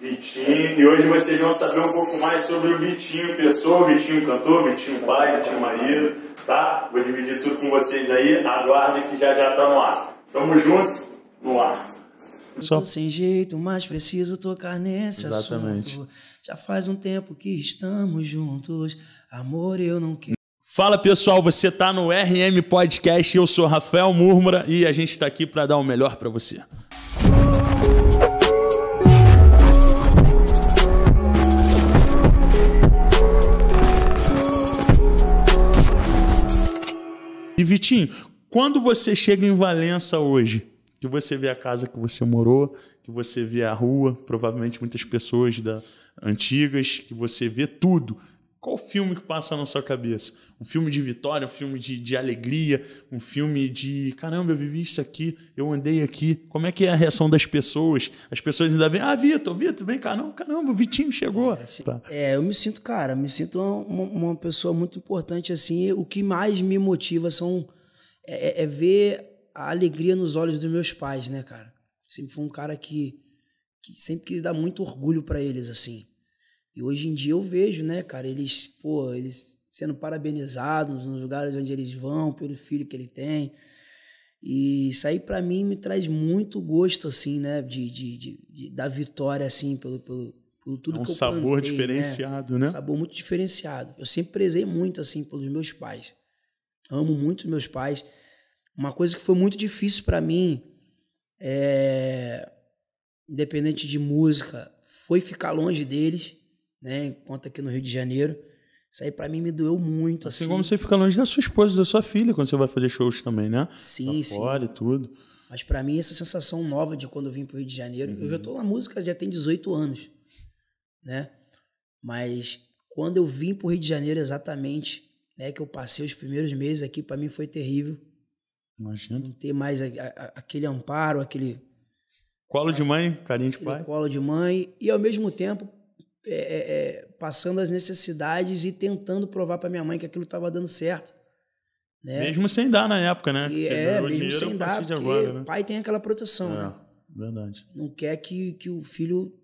Vitinho, e hoje vocês vão saber um pouco mais sobre o Vitinho pessoa, Vitinho cantor, Vitinho pai, Vitinho marido, tá? Vou dividir tudo com vocês aí, aguarde que já já tá no ar. Tamo junto, no ar. Tô sem jeito, mas preciso tocar nesse Exatamente. assunto. Já faz um tempo que estamos juntos, amor eu não quero. Fala pessoal, você tá no RM Podcast, eu sou Rafael Múrmura e a gente está aqui para dar o melhor para você. Vitinho, quando você chega em Valença hoje, que você vê a casa que você morou, que você vê a rua, provavelmente muitas pessoas da antigas, que você vê tudo. Qual filme que passa na sua cabeça? Um filme de vitória, um filme de, de alegria, um filme de caramba, eu vivi isso aqui, eu andei aqui. Como é que é a reação das pessoas? As pessoas ainda vêm, ah, Vitor, Vitor, vem cá, não, caramba, o Vitinho chegou. É, assim, tá. é eu me sinto, cara, me sinto uma, uma, pessoa muito importante assim. O que mais me motiva são é, é, é ver a alegria nos olhos dos meus pais, né, cara? Sempre fui um cara que, que sempre quis dar muito orgulho para eles, assim. E hoje em dia eu vejo, né, cara, eles, pô, eles sendo parabenizados nos lugares onde eles vão, pelo filho que ele tem. E isso aí para mim me traz muito gosto, assim, né, de, de, de, de da vitória, assim, pelo, pelo, pelo tudo é um que eu Um sabor né? diferenciado, né? né? Um sabor muito diferenciado. Eu sempre prezei muito, assim, pelos meus pais. Amo muito meus pais. Uma coisa que foi muito difícil para mim, é... independente de música, foi ficar longe deles né? Enquanto aqui no Rio de Janeiro. Isso aí pra mim me doeu muito. Assim, assim. como você fica longe da sua esposa, da sua filha, quando você vai fazer shows também, né? Sim, sim. Fora e tudo. Mas para mim, essa sensação nova de quando eu vim pro Rio de Janeiro, uhum. eu já uhum. tô na música, já tem 18 anos, né? Mas quando eu vim pro Rio de Janeiro exatamente, né, que eu passei os primeiros meses aqui, para mim foi terrível. Imagina. Não ter mais a, a, aquele amparo, aquele. Colo de mãe, carinho de pai. Colo de mãe. E ao mesmo tempo, é, é, é, passando as necessidades e tentando provar para minha mãe que aquilo estava dando certo. Né? Mesmo sem dar na época, né? Que, é, mesmo sem dar, porque agora, né? pai tem aquela proteção, né? é, né? Verdade. Não quer que, que o filho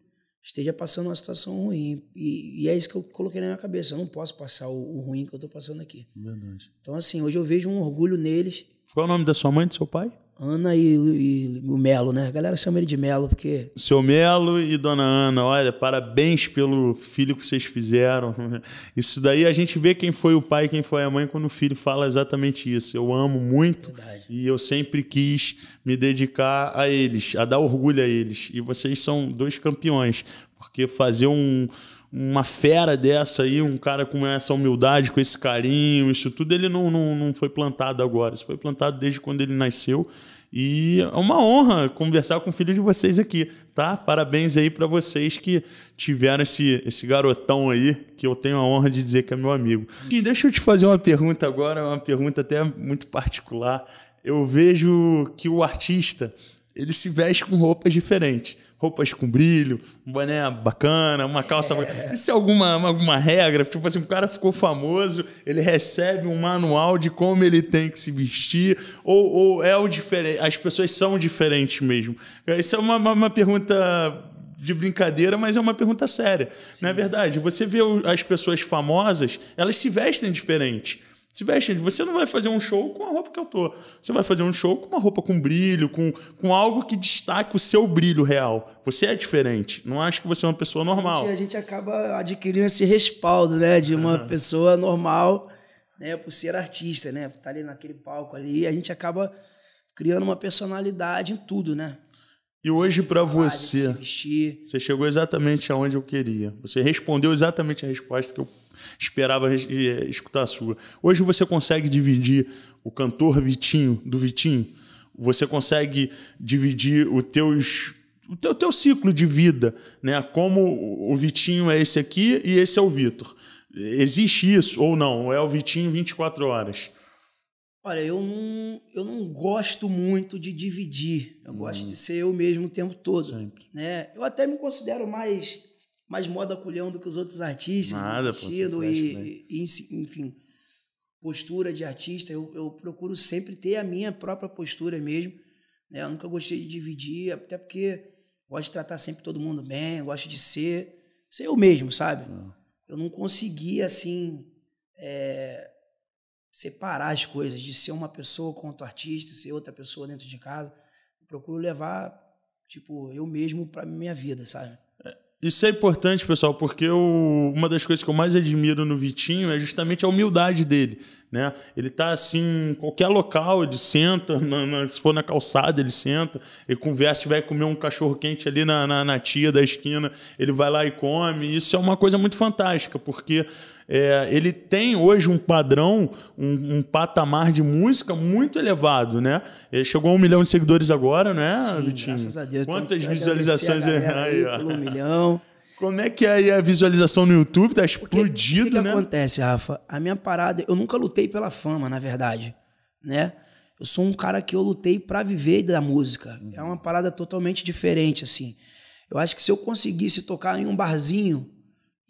esteja passando uma situação ruim. E, e, é isso que eu coloquei na minha cabeça. Eu não posso passar o, o ruim que eu estou passando aqui. Verdade. Então, assim, hoje eu vejo um orgulho neles. Qual é o nome da sua mãe e do seu pai? Ana e, e, o Melo, né? A galera chama ele de Melo porque. Seu Melo e Dona Ana, olha, parabéns pelo filho que vocês fizeram. Isso daí a gente vê quem foi o pai, quem foi a mãe quando o filho fala exatamente isso. Eu amo muito Verdade. e eu sempre quis me dedicar a eles, a dar orgulho a eles. E vocês são dois campeões, porque fazer um uma fera dessa aí, um cara com essa humildade, com esse carinho, isso tudo, ele não, não, não foi plantado agora. Isso foi plantado desde quando ele nasceu. E é uma honra conversar com o filho de vocês aqui, tá? Parabéns aí para vocês que tiveram esse, esse garotão aí, que eu tenho a honra de dizer que é meu amigo. E deixa eu te fazer uma pergunta agora, uma pergunta até muito particular. Eu vejo que o artista, ele se veste com roupas diferentes roupas com brilho, um boné bacana, uma calça. É. Bacana. Isso é alguma, alguma regra? Tipo assim, o cara ficou famoso, ele recebe um manual de como ele tem que se vestir, ou, ou é o diferente. As pessoas são diferentes mesmo. Isso é uma, uma, uma pergunta de brincadeira, mas é uma pergunta séria. Sim. Não é verdade? Você vê as pessoas famosas, elas se vestem diferente. Se veste, você não vai fazer um show com a roupa que eu tô. Você vai fazer um show com uma roupa com brilho, com, com algo que destaque o seu brilho real. Você é diferente. Não acho que você é uma pessoa normal. A gente, a gente acaba adquirindo esse respaldo, né? De uma pessoa normal, né? Por ser artista, né? Por tá estar ali naquele palco ali. A gente acaba criando uma personalidade em tudo, né? E hoje para você, você chegou exatamente aonde eu queria. Você respondeu exatamente a resposta que eu esperava eh, escutar a sua. Hoje você consegue dividir o cantor Vitinho do Vitinho? Você consegue dividir o teus o teu, teu ciclo de vida, né? Como o Vitinho é esse aqui e esse é o Vitor. Existe isso ou não? Ou é o Vitinho 24 horas? Olha, eu não, eu não gosto muito de dividir. Eu hum. gosto de ser eu mesmo o tempo todo. Sempre. Né? Eu até me considero mais, mais moda culhão do que os outros artistas. Nada, pô, estilo e, e, enfim, postura de artista. Eu, eu procuro sempre ter a minha própria postura mesmo. Né? Eu nunca gostei de dividir, até porque gosto de tratar sempre todo mundo bem, gosto de ser, ser eu mesmo, sabe? Hum. Eu não consegui, assim... É, separar as coisas, de ser uma pessoa quanto artista, ser outra pessoa dentro de casa. Eu procuro levar, tipo, eu mesmo para minha vida, sabe? É, isso é importante, pessoal, porque eu, uma das coisas que eu mais admiro no Vitinho é justamente a humildade dele. Né? Ele tá assim, em qualquer local, ele senta, na, na, se for na calçada, ele senta, ele conversa, vai comer um cachorro-quente ali na, na, na tia da esquina, ele vai lá e come. Isso é uma coisa muito fantástica, porque é, ele tem hoje um padrão, um, um, patamar de música muito elevado, né? Ele chegou a um milhão de seguidores agora, né, Sim, Vitinho? Graças a Deus. Então, Quantas visualizações é? Aí, aí, um milhão. Como é que é aí a visualização no YouTube? Tá explodido, Porque, que né? O que acontece, Rafa? A minha parada, eu nunca lutei pela fama, na verdade, né? Eu sou um cara que eu lutei para viver da música. É uma parada totalmente diferente, assim. Eu acho que se eu conseguisse tocar em um barzinho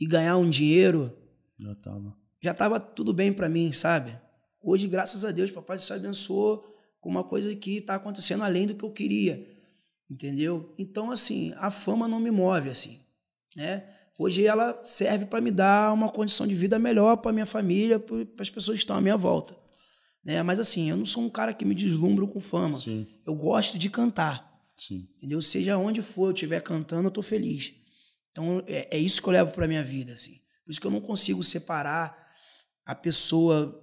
e ganhar um dinheiro, já tava. Já tava tudo bem para mim, sabe? Hoje, graças a Deus, papai se abençoou com uma coisa que tá acontecendo além do que eu queria. Entendeu? Então, assim, a fama não me move, assim, né? Hoje ela serve para me dar uma condição de vida melhor para minha família, para as pessoas que estão à minha volta. Né? Mas assim, eu não sou um cara que me deslumbro com fama. Sim. Eu gosto de cantar. Sim. Entendeu? Seja onde for eu estiver cantando, eu tô feliz. Então é, é isso que eu levo para minha vida, assim. Por isso que eu não consigo separar a pessoa,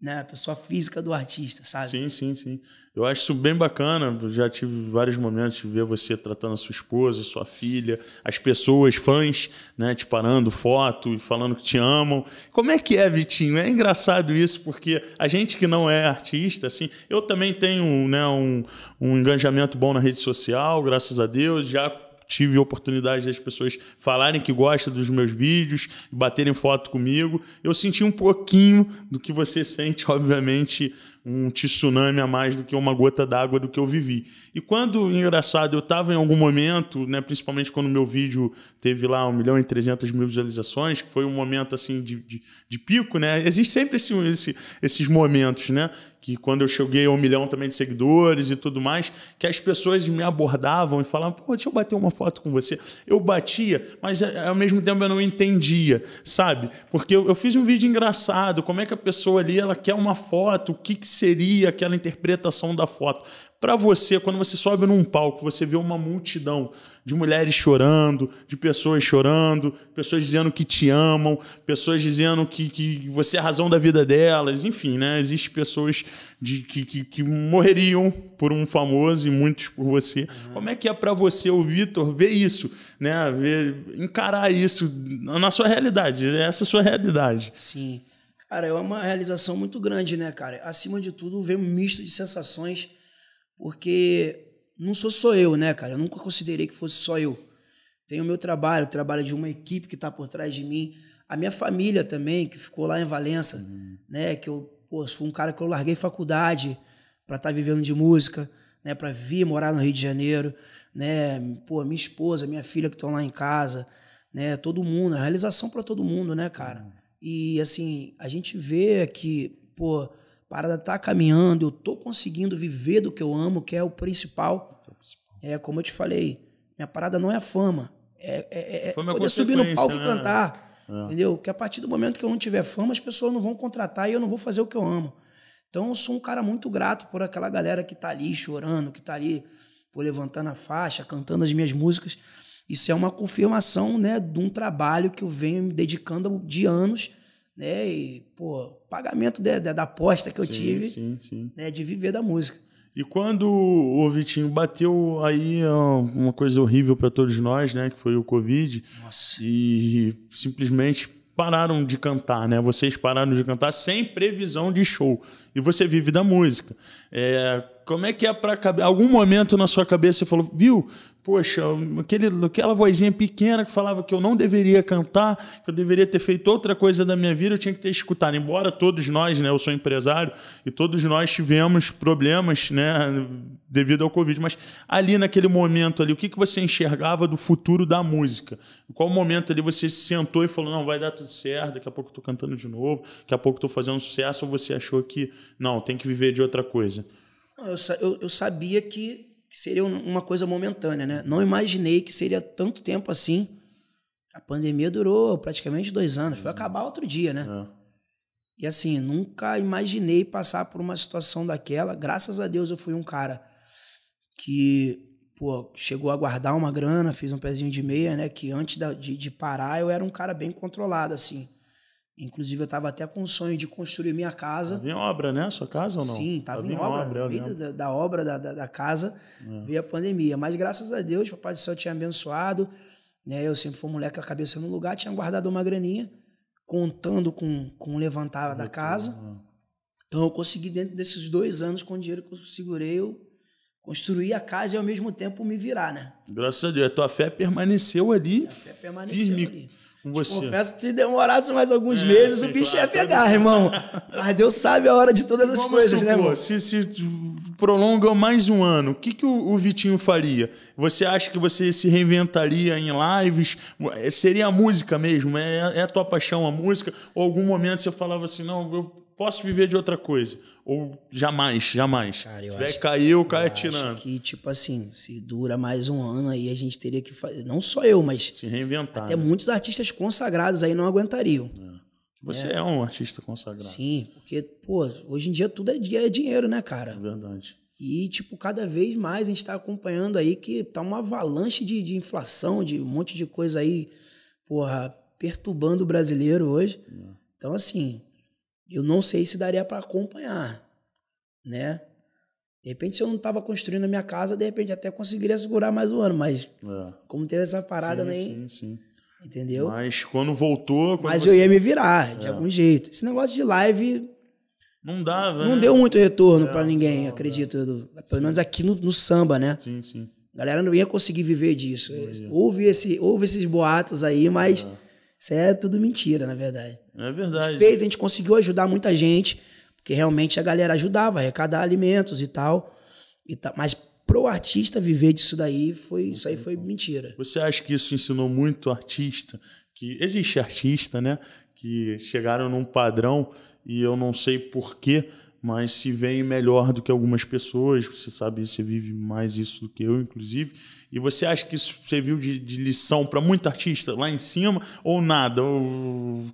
né, a pessoa física do artista, sabe? Sim, sim, sim. Eu acho isso bem bacana. já tive vários momentos de ver você tratando a sua esposa, sua filha, as pessoas, fãs, né, te parando foto e falando que te amam. Como é que é, Vitinho? É engraçado isso, porque a gente que não é artista, assim, eu também tenho né, um, um engajamento bom na rede social, graças a Deus, já tive oportunidade das pessoas falarem que gostam dos meus vídeos, baterem foto comigo. Eu senti um pouquinho do que você sente, obviamente, um tsunami a mais do que uma gota d'água do que eu vivi. E quando, engraçado, eu estava em algum momento, né, principalmente quando meu vídeo teve lá 1 milhão e 300 mil visualizações, que foi um momento assim de, de, de pico, né? Existe sempre esse, esse, esses momentos, né? Que quando eu cheguei a um milhão também de seguidores e tudo mais, que as pessoas me abordavam e falavam, pô, deixa eu bater uma foto com você. Eu batia, mas é, ao mesmo tempo eu não entendia, sabe? Porque eu, eu fiz um vídeo engraçado, como é que a pessoa ali, ela quer uma foto, o que, que seria aquela interpretação da foto. Para você, quando você sobe num palco, você vê uma multidão de mulheres chorando, de pessoas chorando, pessoas dizendo que te amam, pessoas dizendo que, que você é a razão da vida delas, enfim, né? Existem pessoas de, que, que, que morreriam por um famoso e muitos por você. Uhum. Como é que é para você, o Vitor, ver isso, né? Ver, encarar isso na sua realidade, essa é a sua realidade. Sim. Cara, é uma realização muito grande, né, cara? Acima de tudo, ver um misto de sensações, porque não sou só eu, né, cara? Eu nunca considerei que fosse só eu. Tem o meu trabalho, o trabalho de uma equipe que está por trás de mim, a minha família também, que ficou lá em Valença, uhum. né? Que eu, pô, fui um cara que eu larguei faculdade para estar tá vivendo de música, né? Para vir morar no Rio de Janeiro, né? Pô, minha esposa, minha filha que estão lá em casa, né? Todo mundo, realização para todo mundo, né, cara? E assim, a gente vê que, pô, parada tá caminhando, eu tô conseguindo viver do que eu amo, que é o principal. É, como eu te falei, minha parada não é a fama. É, é, é, é, é poder subir no palco né? e cantar. É. Entendeu? Que a partir do momento que eu não tiver fama, as pessoas não vão contratar e eu não vou fazer o que eu amo. Então eu sou um cara muito grato por aquela galera que tá ali chorando, que tá ali pô, levantando a faixa, cantando as minhas músicas. Isso é uma confirmação, né, de um trabalho que eu venho me dedicando de anos, né, e, pô, pagamento de, de, da aposta que eu sim, tive, sim, sim. né, de viver da música. E quando o Vitinho bateu aí é uma coisa horrível para todos nós, né, que foi o Covid, Nossa. e simplesmente pararam de cantar, né? Vocês pararam de cantar sem previsão de show. E você vive da música. É, como é que é para algum momento na sua cabeça você falou, viu? Poxa, aquele, aquela vozinha pequena que falava que eu não deveria cantar, que eu deveria ter feito outra coisa da minha vida, eu tinha que ter escutado. Embora todos nós, né, eu sou empresário e todos nós tivemos problemas, né, devido ao Covid, mas ali naquele momento ali, o que, que você enxergava do futuro da música? Em qual momento ali você se sentou e falou, não, vai dar tudo certo, daqui a pouco eu cantando de novo, daqui a pouco eu tô fazendo sucesso, ou você achou que, não, tem que viver de outra coisa? Eu, eu, eu sabia que, que, seria uma coisa momentânea, né? Não imaginei que seria tanto tempo assim. A pandemia durou praticamente dois anos. Foi acabar outro dia, né? É. E assim, nunca imaginei passar por uma situação daquela. Graças a Deus eu fui um cara que pô, chegou a guardar uma grana, fiz um pezinho de meia, né? Que antes de, de parar eu era um cara bem controlado, assim. Inclusive, eu estava até com o sonho de construir minha casa. Tava em obra, né? A sua casa ou não? Sim, estava em, em obra. obra no meio da, da, obra da, da, da casa é. veio a pandemia. Mas graças a Deus, Papai do Céu tinha abençoado. Né? Eu sempre fui um moleque com a cabeça no lugar, tinha guardado uma graninha, contando com, com o levantar da casa. É. Então, eu consegui, dentro desses dois anos, com o dinheiro que eu segurei, eu construir a casa e ao mesmo tempo me virar, né? Graças a Deus. A tua fé permaneceu ali. A fé permaneceu firme. ali você. Confesso que se demorasse mais alguns é, meses, sim, o bicho claro, ia pegar, irmão. Mas Deus sabe a hora de todas as coisas, supor, assim, né, irmão? Se, se prolonga mais um ano, o que, que o, o, Vitinho faria? Você acha que você se reinventaria em lives? É, seria a música mesmo? É, é a tua paixão a música? Ou algum momento você falava assim, não, eu posso viver de outra coisa. Ou jamais, jamais. Cara, eu Se acho cair, eu caio atirando. que, tipo assim, se dura mais um ano aí, a gente teria que fazer. Não só eu, mas. Se reinventar. Até né? muitos artistas consagrados aí não aguentariam. É. Você é. é. um artista consagrado. Sim, porque, pô, hoje em dia tudo é, é dinheiro, né, cara? É verdade. E, tipo, cada vez mais a gente tá acompanhando aí que tá uma avalanche de, de inflação, de um monte de coisa aí, porra, perturbando o brasileiro hoje. É. Então, assim, eu não sei se daria para acompanhar, né? De repente, se eu não estava construindo a minha casa, de repente até conseguiria segurar mais um ano, mas é. como teve essa parada, sim, né? Sim, sim. Entendeu? Mas quando voltou. Quando mas você... eu ia me virar, de é. algum jeito. Esse negócio de live. Não dava. Não né? deu muito retorno é, para ninguém, não, acredito. Pelo menos aqui no, no, samba, né? Sim, sim. A galera não ia conseguir viver disso. Houve, esse, houve esses boatos aí, mas. É isso é tudo mentira, na verdade. É verdade. A gente fez, a gente conseguiu ajudar muita gente, porque realmente a galera ajudava, arrecadar alimentos e tal. E tal mas pro artista viver disso daí foi isso aí foi mentira. Você acha que isso ensinou muito artista? Que existe artista, né? Que chegaram num padrão e eu não sei porquê, mas se vem melhor do que algumas pessoas. Você sabe, você vive mais isso do que eu, inclusive. E você acha que isso serviu de, de lição para muito artista lá em cima ou nada? Ou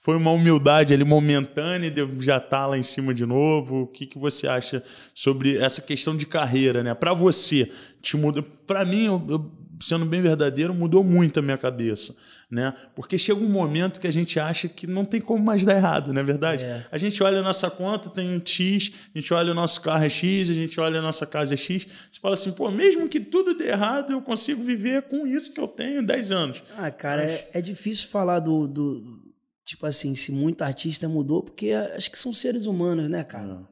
foi uma humildade ali momentânea e já tá lá em cima de novo? O que, que você acha sobre essa questão de carreira, né? Para você, te muda. Para mim, eu, eu sendo bem verdadeiro, mudou muito a minha cabeça. Né? Porque chega um momento que a gente acha que não tem como mais dar errado, não é verdade? É. A gente olha a nossa conta, tem um X, a gente olha o nosso carro é X, a gente olha a nossa casa é X. Você fala assim, pô, mesmo que tudo dê errado, eu consigo viver com isso que eu tenho 10 anos. Ah, cara, Mas... é, é, difícil falar do, do. Tipo assim, se muito artista mudou, porque acho que são seres humanos, né, cara?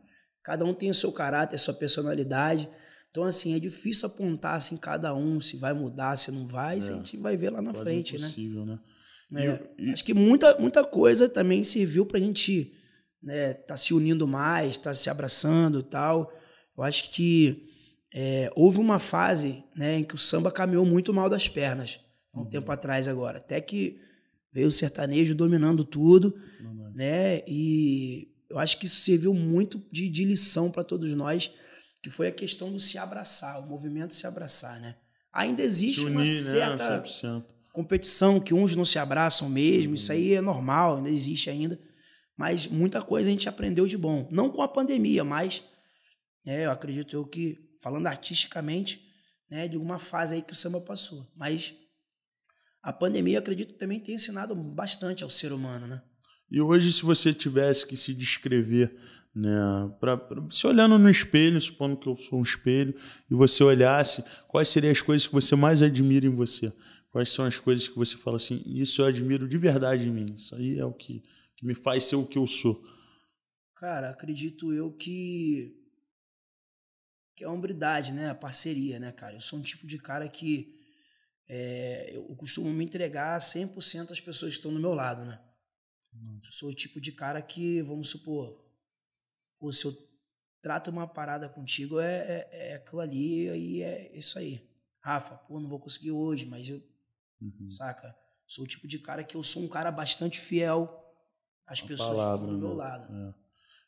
Cada um tem o seu caráter, a sua personalidade. Então, assim, é difícil apontar assim, cada um se vai mudar, se não vai, é, a gente vai ver lá na frente, né? impossível, né? né? E, é. e... Acho que muita, muita coisa também serviu pra gente né, tá se unindo mais, tá se abraçando tal. Eu acho que é, houve uma fase né, em que o samba caminhou muito mal das pernas, um uhum. tempo atrás agora. Até que veio o sertanejo dominando tudo, uhum. né? E eu acho que isso serviu muito de, de lição para todos nós que foi a questão do se abraçar, o movimento se abraçar, né? Ainda existe unir, uma né? certa né? competição que uns não se abraçam mesmo, uhum. isso aí é normal, ainda existe ainda, mas muita coisa a gente aprendeu de bom, não com a pandemia, mas né, eu acredito eu que falando artisticamente, né, de uma fase aí que o samba passou, mas a pandemia eu acredito também tem ensinado bastante ao ser humano, né? E hoje se você tivesse que se descrever né? Pra, pra, se olhando no espelho, supondo que eu sou um espelho, e você olhasse, quais seriam as coisas que você mais admira em você? Quais são as coisas que você fala assim, isso eu admiro de verdade em mim, isso aí é o que, que me faz ser o que eu sou? Cara, acredito eu que, que é a hombridade, né? A parceria, né, cara? Eu sou um tipo de cara que é, eu costumo me entregar 100% às pessoas que estão do meu lado, né? Uhum. sou o tipo de cara que, vamos supor, ou se eu trato uma parada contigo, é, é, é aquilo ali, aí é isso aí. Rafa, pô, não vou conseguir hoje, mas eu. Uhum. Saca? Sou o tipo de cara que eu sou um cara bastante fiel às uma pessoas palavra, que estão do meu né? lado. É.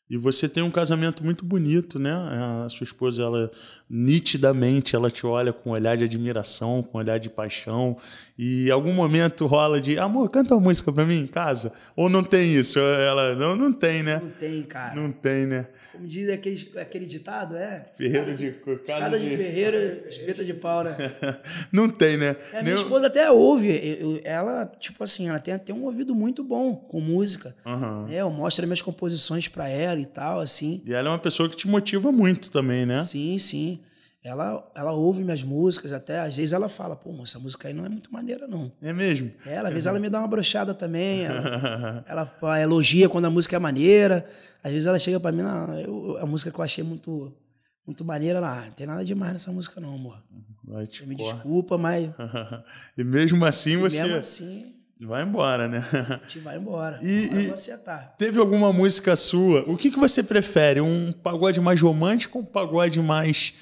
E você tem um casamento muito bonito, né? A sua esposa, ela nitidamente, ela te olha com um olhar de admiração, com um olhar de paixão. E algum momento rola de, amor, canta uma música pra mim em casa. Ou não tem isso? Ela, não, não tem, né? Não tem, cara. Não tem, né? Como diz aquele, aquele ditado, é? Ferreiro de... Escada de, de ferreiro, espeta de pau, né? não tem, né? É, minha Nem... esposa até ouve. Ela, tipo assim, ela tem até um ouvido muito bom com música. Uhum. Né? Eu mostro minhas composições pra ela dela e tal, assim. E ela é uma pessoa que te motiva muito também, né? Sim, sim. Ela, ela ouve minhas músicas, até às vezes ela fala, pô, essa música aí não é muito maneira, não. É mesmo? Ela, é, às é. vezes ela me dá uma brochada também, ela, ela, ela, elogia quando a música é maneira. Às vezes ela chega para mim, não, eu, a música que eu achei muito, muito maneira lá. Ah, não tem nada demais nessa música, não, amor. Vai te me corre. desculpa, mas. e mesmo assim e você. Mesmo assim. Vai embora, né? A gente vai embora. E, e você tá. teve alguma música sua? O que, que você prefere? Um pagode mais romântico ou um pagode mais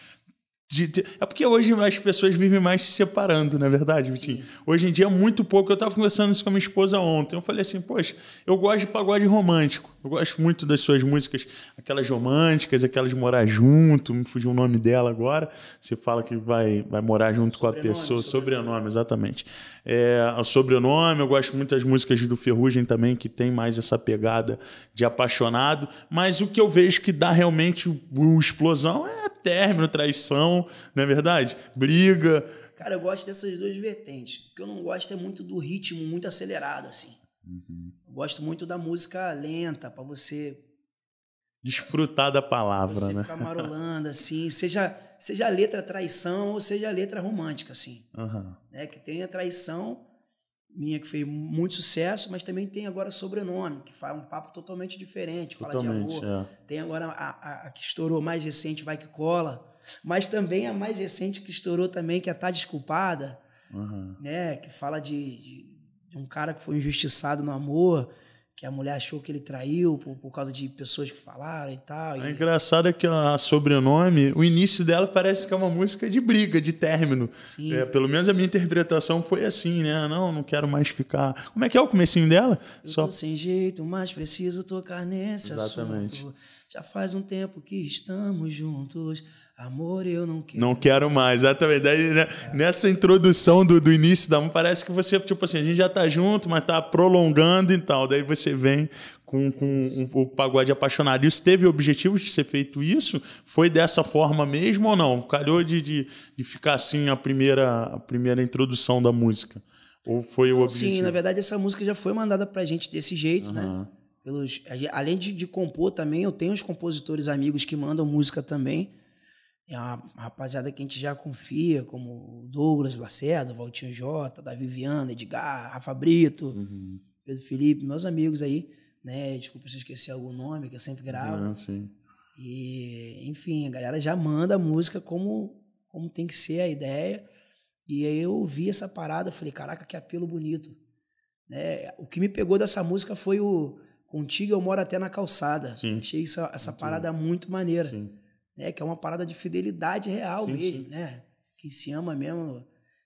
de, de, é porque hoje as pessoas vivem mais se separando, não é verdade, Vitinho? Sim. Hoje em dia é muito pouco. Eu estava conversando isso com a minha esposa ontem. Eu falei assim, poxa, eu gosto de pagode romântico. Eu gosto muito das suas músicas, aquelas românticas, aquelas de morar junto. Me fugiu o nome dela agora. Você fala que vai, vai morar junto sobrenome, com a pessoa. Sobrenome, sobrenome exatamente. É, o sobrenome, eu gosto muito das músicas do Ferrugem também, que tem mais essa pegada de apaixonado. Mas o que eu vejo que dá realmente uma explosão é término, traição, não é verdade? Briga. Cara, eu gosto dessas duas vertentes. O que eu não gosto é muito do ritmo muito acelerado, assim. Uhum. Eu gosto muito da música lenta, para você. Desfrutar da palavra, você né? Ficar marolando, assim. Seja, seja a letra traição ou seja a letra romântica, assim. Uhum. Né? Que tenha traição minha que fez muito sucesso, mas também tem agora Sobrenome, que faz um papo totalmente diferente, totalmente, fala de amor. É. Tem agora a, a, a, que estourou mais recente, Vai Que Cola, mas também a mais recente que estourou também, que é Tá Desculpada, uhum. né? que fala de, de, de um cara que foi injustiçado no amor que a mulher achou que ele traiu por, por causa de pessoas que falaram e tal. E... É engraçado é que a sobrenome, o início dela parece que é uma música de briga, de término. Sim. É, pelo menos a minha interpretação foi assim, né? Não, não quero mais ficar. Como é que é o comecinho dela? Eu Só... tô sem jeito, mas preciso tocar nesse Exatamente. assunto. Já faz um tempo que estamos juntos. Amor, eu não quero. Não quero mais, exatamente. Né? Nessa introdução do, do início da parece que você, tipo assim, a gente já tá junto, mas tá prolongando e tal. Daí você vem com, com o um, pagode apaixonado. Isso teve objetivo de ser feito isso? Foi dessa forma mesmo ou não? Calhou de, de, de ficar assim a primeira, a primeira introdução da música? Ou foi o objetivo? Sim, na verdade essa música já foi mandada pra gente desse jeito, uhum. né? Pelos, além de, de compor também, eu tenho os compositores amigos que mandam música também. É uma rapaziada que a gente já confia, como Douglas Lacerda, Valtinho Jota, Davi Viana, Edgar, Rafa Brito, uhum. Pedro Felipe, meus amigos aí, né? Desculpa se eu esqueci algum nome, que eu sempre gravo. sim. E, enfim, a galera já manda a música como, como tem que ser a ideia. E aí eu ouvi essa parada, falei, caraca, que apelo bonito. Né? O que me pegou dessa música foi o Contigo eu moro até na calçada. Sim. Achei isso, essa parada muito maneira. Sim né? Que é uma parada de fidelidade real sim, mesmo, sim. né? Quem se ama mesmo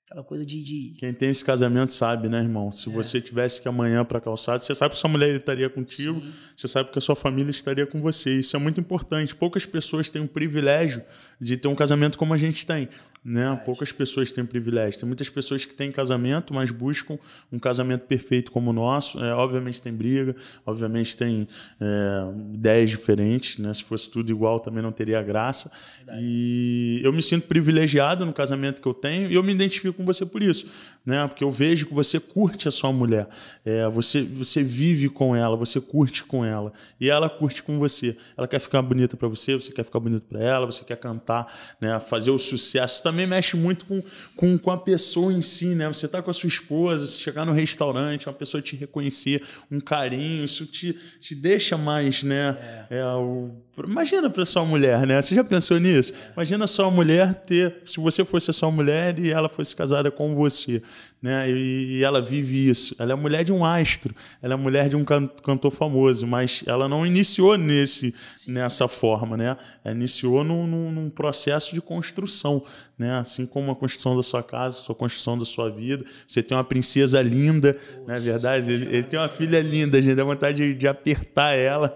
Aquela coisa de, de, Quem tem esse casamento sabe, né, irmão? Se é. você tivesse que amanhã para calçado, você sabe que sua mulher estaria contigo, Sim. você sabe que a sua família estaria com você. Isso é muito importante. Poucas pessoas têm o privilégio de ter um casamento como a gente tem. Né? Poucas pessoas têm privilégio. Tem muitas pessoas que têm casamento, mas buscam um casamento perfeito como o nosso. É, obviamente tem briga, obviamente tem é, ideias diferentes. Né? Se fosse tudo igual, também não teria graça. Verdade. E eu me sinto privilegiado no casamento que eu tenho e eu me identifico com você por isso, né? Porque eu vejo que você curte a sua mulher, é, você, você vive com ela, você curte com ela e ela curte com você. Ela quer ficar bonita para você, você quer ficar bonito para ela, você quer cantar, né? Fazer o sucesso também mexe muito com, com, com a pessoa em si, né? Você tá com a sua esposa, se chegar no restaurante, uma pessoa te reconhecer, um carinho, isso te, te deixa mais, né? É. É, o, imagina para sua mulher, né? Você já pensou nisso? Imagina só a mulher ter, se você fosse a sua mulher e ela fosse casada casada com você. Né? E, e, ela vive isso. Ela é mulher de um astro, ela é mulher de um can cantor famoso, mas ela não iniciou nesse, nessa forma, né? Ela iniciou num, num, num, processo de construção, né? Assim como a construção da sua casa, sua construção da sua vida. Você tem uma princesa linda, não é verdade? Ele, ele, tem uma filha linda, a gente dá vontade de, de apertar ela.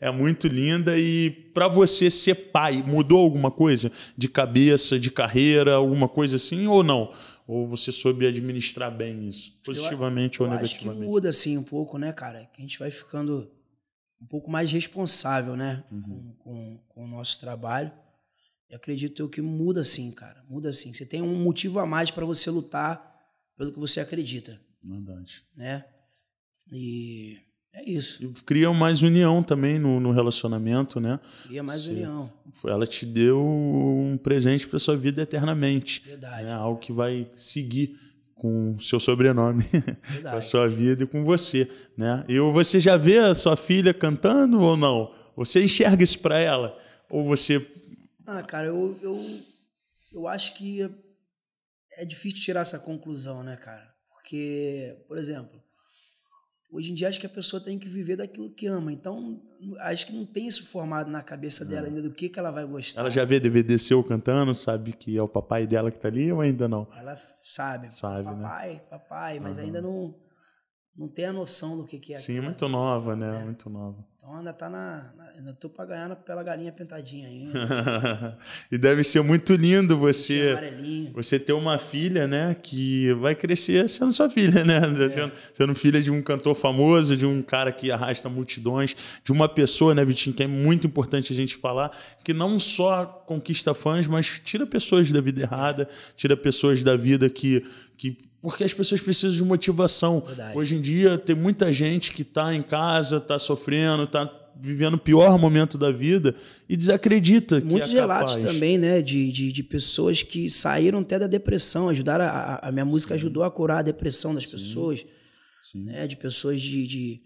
É muito linda e para você ser pai, mudou alguma coisa de cabeça, de carreira, alguma coisa assim ou não? Ou você soube administrar bem isso, positivamente eu, ou eu negativamente? Acho que muda assim um pouco, né, cara? Que a gente vai ficando um pouco mais responsável, né, uhum. com, com, com, o nosso trabalho. E acredito eu que muda assim, cara. Muda assim. Você tem um motivo a mais para você lutar pelo que você acredita. Verdade. Né? E é isso. E cria mais união também no, no relacionamento, né? Cria mais Você, união. Ela te deu um presente para sua vida eternamente. Verdade. Né? Algo que vai seguir com o seu sobrenome, com a sua vida e com você, né? E você já vê a sua filha cantando ou não? Você enxerga isso para ela? Ou você... Ah, cara, eu, eu, eu acho que é difícil tirar essa conclusão, né, cara? Porque, por exemplo, Hoje em dia acho que a pessoa tem que viver daquilo que ama. Então, acho que não tem isso formado na cabeça dela não. É. ainda do que, que ela vai gostar. Ela já vê DVD seu cantando, sabe que é o papai dela que tá ali ou ainda não? Ela sabe. Sabe, papai, né? Papai, papai, mas uhum. ainda não não tem a noção do que, que é. Sim, aquilo. muito nova, né? É. Muito nova. Então ainda tá na, na ainda tô para ganhar pela galinha pintadinha ainda. Né? e deve ser muito lindo você você ter uma filha, né, que vai crescer sendo sua filha, né, é. sendo, sendo, filha de um cantor famoso, de um cara que arrasta multidões, de uma pessoa, né, Vitinho, que é muito importante a gente falar, que não só conquista fãs, mas tira pessoas da vida errada, tira pessoas da vida que que porque as pessoas precisam de motivação. Verdade. Hoje em dia tem muita gente que está em casa, está sofrendo, está vivendo o pior momento da vida e desacredita Muitos que Muitos é relatos também, né, de, de, de, pessoas que saíram até da depressão, ajudaram a, a minha música Sim. ajudou a curar a depressão das Sim. pessoas, Sim. né, de pessoas de, de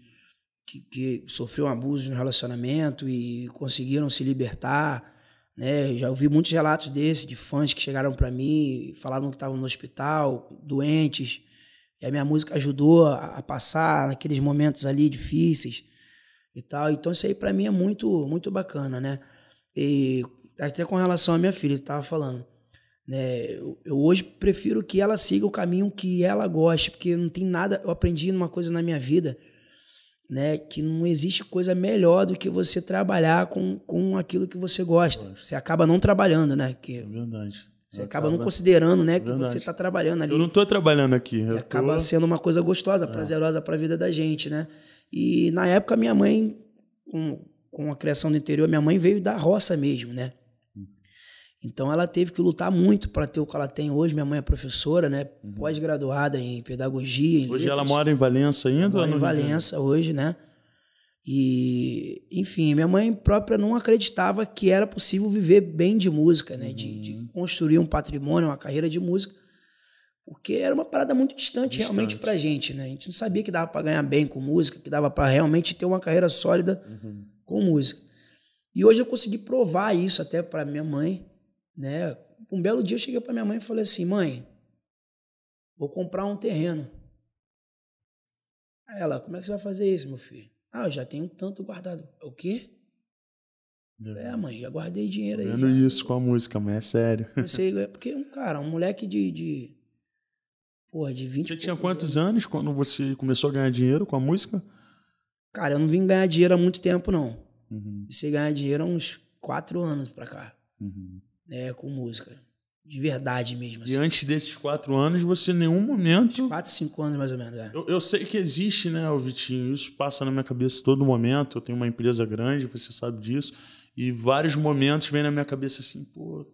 que, que sofreu um abuso no relacionamento e conseguiram se libertar. Né? Já ouvi muitos relatos desses de fãs que chegaram para mim, falavam que estavam no hospital, doentes, e a minha música ajudou a, a passar naqueles momentos ali difíceis e tal. Então isso aí para mim é muito muito bacana, né? E até com relação à minha filha, eu tava falando, né? Eu, eu, hoje prefiro que ela siga o caminho que ela goste, porque não tem nada, eu aprendi uma coisa na minha vida né? Que não existe coisa melhor do que você trabalhar com, com aquilo que você gosta. Você acaba não trabalhando, né? Que é verdade. Você acaba, acaba não considerando, né, é que você está trabalhando ali. Eu não estou trabalhando aqui. Eu acaba tô... sendo uma coisa gostosa, é. prazerosa para a vida da gente, né? E na época minha mãe, com, com a criação do interior, minha mãe veio da roça mesmo, né? Então ela teve que lutar muito para ter o que ela tem hoje. Minha mãe é professora, né? Uhum. Pós-graduada em pedagogia. Em hoje letras. ela mora em Valença ainda? Mora em Valença hoje, né? E, enfim, minha mãe própria não acreditava que era possível viver bem de música, né? Uhum. De, de, uhum. construir um patrimônio, uma carreira de música, porque era uma parada muito distante, distante. realmente pra gente, né? A gente não sabia que dava para ganhar bem com música, que dava para realmente ter uma carreira sólida uhum. com música. E hoje eu consegui provar isso até para minha mãe, né? Um belo dia eu cheguei para minha mãe e falei assim: mãe, vou comprar um terreno. Aí ela, como é que você vai fazer isso, meu filho? Ah, eu já tenho tanto guardado. O quê? É, mãe, já guardei dinheiro aí. Vendo isso com a música, mãe, é sério. sei, é porque, cara, um moleque de. de porra, de 20 Você tinha quantos anos. anos quando você começou a ganhar dinheiro com a música? Cara, eu não vim ganhar dinheiro há muito tempo, não. Uhum. Comecei ganhar dinheiro há uns 4 anos pra cá. Uhum né, com música. De verdade mesmo. Assim. E antes desses quatro anos, você em nenhum momento. De quatro, cinco anos mais ou menos, é. eu, eu, sei que existe, né, Vitinho? Isso passa na minha cabeça todo momento. Eu tenho uma empresa grande, você sabe disso. E vários momentos vem na minha cabeça assim, pô,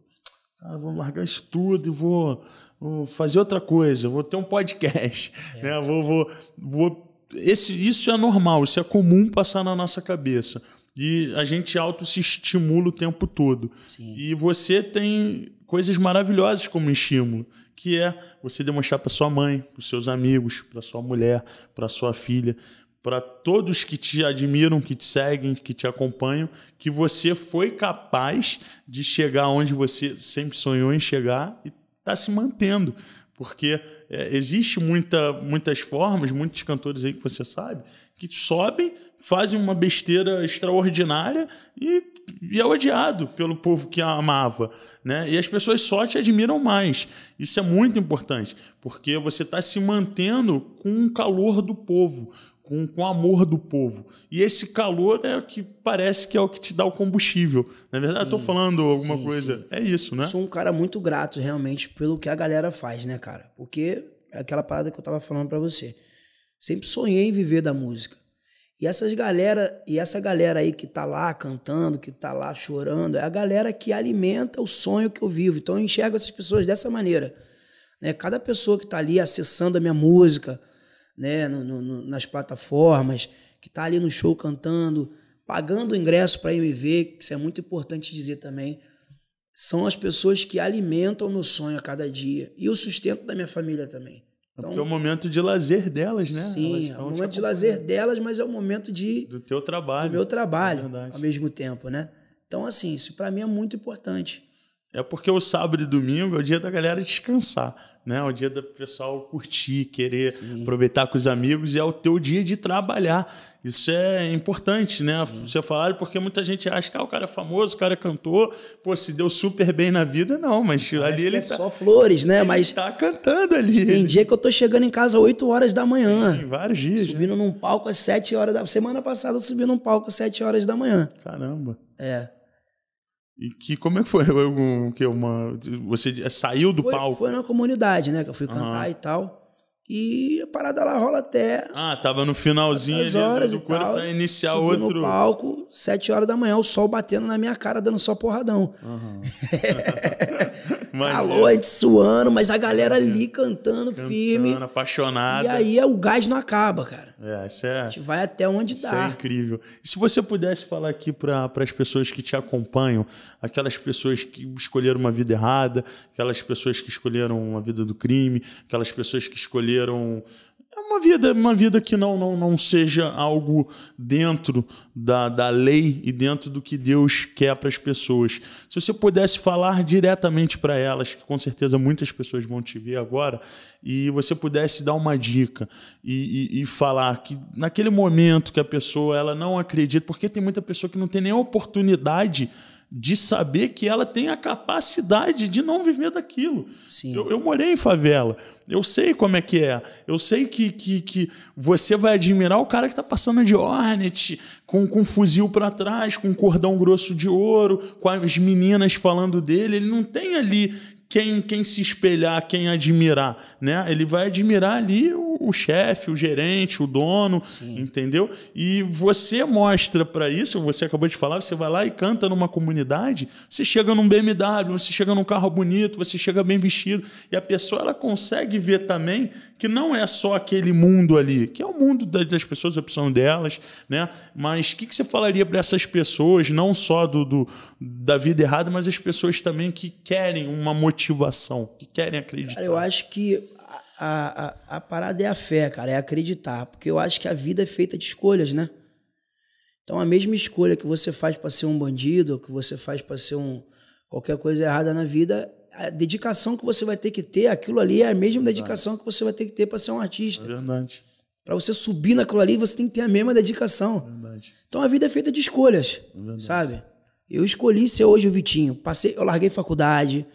cara, vou largar isso tudo e vou, vou fazer outra coisa, vou ter um podcast. É. Né? Vou, vou, vou... Esse, isso é normal, isso é comum passar na nossa cabeça. E a gente auto se estimula o tempo todo. Sim. E você tem coisas maravilhosas como estímulo, que é você demonstrar para sua mãe, para seus amigos, para sua mulher, para sua filha, para todos que te admiram, que te seguem, que te acompanham, que você foi capaz de chegar onde você sempre sonhou em chegar e está se mantendo, porque é, existe muita, muitas formas, muitos cantores aí que você sabe, que sobem, fazem uma besteira extraordinária e, e é odiado pelo povo que a amava. Né? E as pessoas só te admiram mais. Isso é muito importante, porque você está se mantendo com o calor do povo, com, com amor do povo. E esse calor é o que parece que é o que te dá o combustível. Na é verdade, sim, eu tô falando alguma sim, coisa. Sim. É isso, né? Sou um cara muito grato, realmente, pelo que a galera faz, né, cara? Porque é aquela parada que eu tava falando para você. Sempre sonhei em viver da música. E essas galera, e essa galera aí que tá lá cantando, que tá lá chorando, é a galera que alimenta o sonho que eu vivo. Então eu enxergo essas pessoas dessa maneira. Né? Cada pessoa que tá ali acessando a minha música, né, no, no, nas plataformas, que está ali no show cantando, pagando o ingresso para me ver, isso é muito importante dizer também, são as pessoas que alimentam meu sonho a cada dia e o sustento da minha família também. É então, Porque é o momento de lazer delas, né? Sim, é o momento de lazer delas, mas é o momento de do teu trabalho, do meu trabalho, é ao mesmo tempo, né? Então, assim, isso para mim é muito importante. É porque o sábado e domingo é o dia da galera descansar né? É o dia do pessoal curtir, querer Sim. aproveitar com os amigos e é o teu dia de trabalhar. Isso é importante, né? Sim. Você falar, porque muita gente acha que ah, o cara é famoso, o cara é cantou pô, se deu super bem na vida, não, mas Parece ali ele. É tá, só flores, né? Mas. tá cantando ali. Tem dia que eu tô chegando em casa às 8 horas da manhã. Tem vários dias. Né? Subindo né? num palco às 7 horas da. Semana passada eu subi num palco às 7 horas da manhã. Caramba. É. E que como é que foi? Eu, que uma, você saiu do foi, palco? Foi na comunidade, né? Que eu fui cantar uhum. e tal. E a parada lá rola até. Ah, tava no finalzinho ali, né, horas e tal, pra iniciar outro. No palco, sete horas da manhã, o sol batendo na minha cara, dando só porradão. Uhum. Calor, a gente suando, mas a galera ali é. cantando, cantando firme. apaixonada. E aí é, o gás não acaba, cara. É, isso é. A gente vai até onde isso dá. Isso é incrível. E se você pudesse falar aqui para as pessoas que te acompanham, aquelas pessoas que escolheram uma vida errada, aquelas pessoas que escolheram uma vida do crime, aquelas pessoas que escolheram escolheram é uma vida, uma vida que não, não, não seja algo dentro da, da lei e dentro do que Deus quer para as pessoas. Se você pudesse falar diretamente para elas, que com certeza muitas pessoas vão te ver agora, e você pudesse dar uma dica e, e, e falar que naquele momento que a pessoa ela não acredita, porque tem muita pessoa que não tem nem oportunidade oportunidade de saber que ela tem a capacidade de não viver daquilo. Eu, eu, morei em favela, eu sei como é que é, eu sei que, que, que você vai admirar o cara que está passando de Hornet, com, com fuzil para trás, com cordão grosso de ouro, com as meninas falando dele, ele não tem ali quem, quem se espelhar, quem admirar, né? Ele vai admirar ali o chefe, o gerente, o dono, Sim. entendeu? E você mostra para isso, você acabou de falar, você vai lá e canta numa comunidade, você chega num BMW, você chega num carro bonito, você chega bem vestido, e a pessoa ela consegue ver também que não é só aquele mundo ali, que é o mundo das pessoas, a opção delas, né? Mas o que, que você falaria para essas pessoas, não só do, do, da vida errada, mas as pessoas também que querem uma motivação, que querem acreditar? Cara, eu acho que a, a, a parada é a fé, cara, é acreditar. Porque eu acho que a vida é feita de escolhas, né? Então a mesma escolha que você faz para ser um bandido, que você faz para ser um qualquer coisa errada na vida, a dedicação que você vai ter que ter, aquilo ali é a mesma dedicação que você vai ter que ter para ser um artista. verdade. Para você subir naquilo ali, você tem que ter a mesma dedicação. verdade. Então a vida é feita de escolhas, sabe? Eu escolhi ser hoje o Vitinho. Passei, eu larguei faculdade.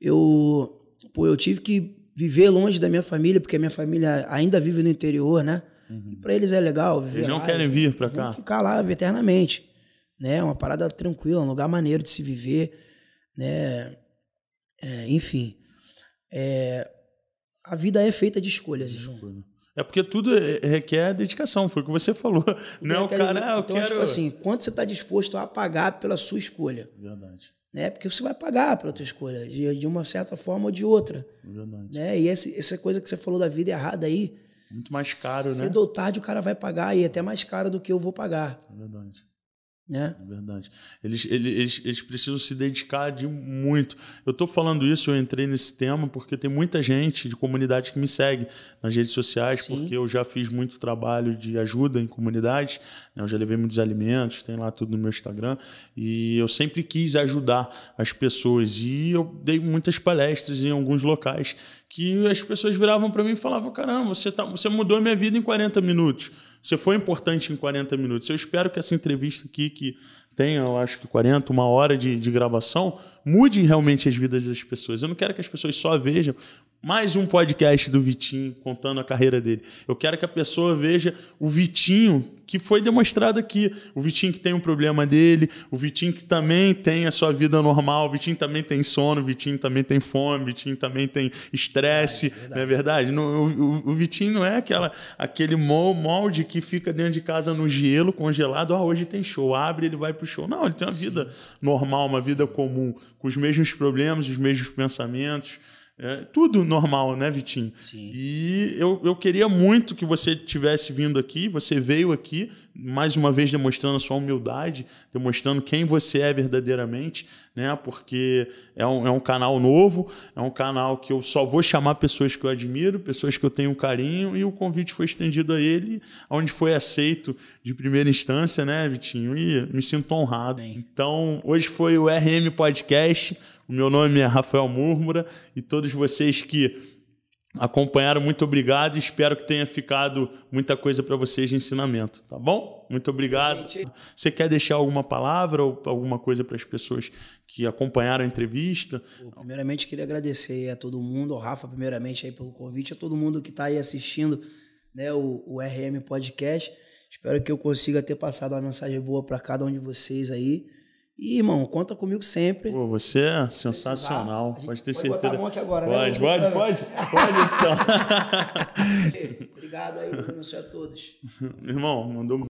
Eu, pô, eu tive que viver longe da minha família, porque a minha família ainda vive no interior, né? Uhum. para eles é legal viver Eles não lá, querem vir para cá. ficar lá eternamente, né? É uma parada tranquila, um lugar maneiro de se viver, né? É, enfim, é, a vida é feita de escolhas, João. É porque tudo é, é, requer dedicação, foi o que você falou. não, né? cara, eu então, tipo quero... tipo assim, quanto você está disposto a pagar pela sua escolha? Verdade né? Porque você vai pagar pela tua escolha, de, de uma certa forma ou de outra. Verdade. Né? E esse, essa coisa que você falou da vida errada aí. Muito mais caro, cedo né? Cedo ou tarde o cara vai pagar e é até mais caro do que eu vou pagar. É verdade. Né? É. Verdade. Eles, eles, eles precisam se dedicar de muito. Eu estou falando isso, eu entrei nesse tema porque tem muita gente de comunidade que me segue nas redes sociais, Sim. porque eu já fiz muito trabalho de ajuda em comunidades, né? eu já levei muitos alimentos, tem lá tudo no meu Instagram, e eu sempre quis ajudar as pessoas. E eu dei muitas palestras em alguns locais que as pessoas viravam para mim e falavam: caramba, você, tá, você mudou a minha vida em 40 minutos. Você foi importante em 40 minutos. Eu espero que essa entrevista aqui, que tenha, eu acho que 40, uma hora de, de gravação, mude realmente as vidas das pessoas. Eu não quero que as pessoas só vejam mais um podcast do Vitinho contando a carreira dele. Eu quero que a pessoa veja o Vitinho que foi demonstrado aqui. O Vitinho que tem um problema dele, o Vitinho que também tem a sua vida normal, o Vitinho também tem sono, o Vitinho também tem fome, o Vitinho também tem estresse, é, não é verdade? No, o, o, Vitinho não é aquela, aquele molde que fica dentro de casa no gelo, congelado, ah, hoje tem show, abre, ele vai pro show. Não, ele tem uma Sim. vida normal, uma vida comum, com os mesmos problemas, os mesmos pensamentos é, tudo normal, né, Vitinho? Sim. E eu, eu queria muito que você tivesse vindo aqui, você veio aqui, mais uma vez demonstrando a sua humildade, demonstrando quem você é verdadeiramente, né? Porque é um, é um canal novo, é um canal que eu só vou chamar pessoas que eu admiro, pessoas que eu tenho carinho, e o convite foi estendido a ele, onde foi aceito de primeira instância, né, Vitinho? E me sinto honrado. Bem. Então, hoje foi o RM Podcast. O meu nome é Rafael Múrmura e todos vocês que acompanharam, muito obrigado. Espero que tenha ficado muita coisa para vocês de ensinamento, tá bom? Muito obrigado. Gente... Você quer deixar alguma palavra ou alguma coisa para as pessoas que acompanharam a entrevista? Primeiramente, queria agradecer a todo mundo, ao Rafa, primeiramente, aí pelo convite, a todo mundo que está aí assistindo né, o, o RM Podcast. Espero que eu consiga ter passado uma mensagem boa para cada um de vocês aí. E, irmão, conta comigo sempre. Pô, você é sensacional. Gente, pode ter pode certeza. Botar a aqui agora, pode, né? pode, pode, pode, pode, então. Obrigado aí, meu a todos. Irmão, mandou